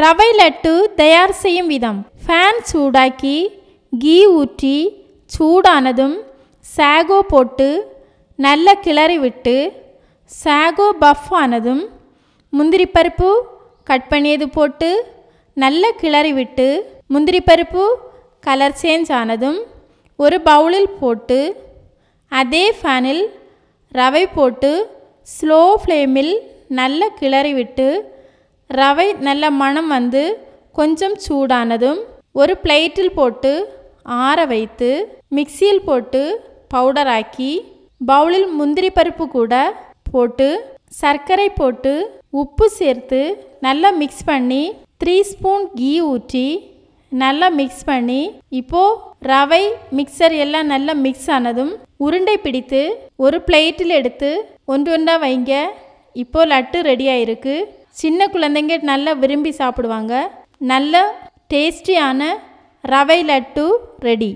ரவை லட்டு தயார் செய்யும் விதம் ஃபேன் சூடாக்கி கீ ஊற்றி சூடானதும் சாகோ போட்டு நல்ல கிளறி விட்டு சாகோ பஃப் ஆனதும் முந்திரி பருப்பு கட் பண்ணியது போட்டு நல்ல கிளறி விட்டு முந்திரி பருப்பு கலர் சேஞ்ச் ஆனதும் ஒரு பவுலில் போட்டு அதே ஃபேனில் ரவை போட்டு ஸ்லோ ஃப்ளேமில் நல்ல கிளறி விட்டு ரவை நல்ல மணம் வந்து கொஞ்சம் சூடானதும் ஒரு பிளேட்டில் போட்டு ஆற வைத்து மிக்சியில் போட்டு பவுடர் ஆக்கி பவுலில் முந்திரி பருப்பு கூட போட்டு சர்க்கரை போட்டு உப்பு சேர்த்து நல்லா மிக்ஸ் பண்ணி த்ரீ ஸ்பூன் கீ ஊற்றி நல்லா மிக்ஸ் பண்ணி இப்போது ரவை மிக்சர் எல்லாம் நல்லா மிக்ஸ் ஆனதும் உருண்டை பிடித்து ஒரு பிளேட்டில் எடுத்து ஒன்று ஒன்றா வைங்க இப்போது லட்டு ரெடி ஆயிருக்கு சின்ன குழந்தைங்க நல்லா விரும்பி சாப்பிடுவாங்க நல்ல டேஸ்டியான ரவை லட்டு ரெடி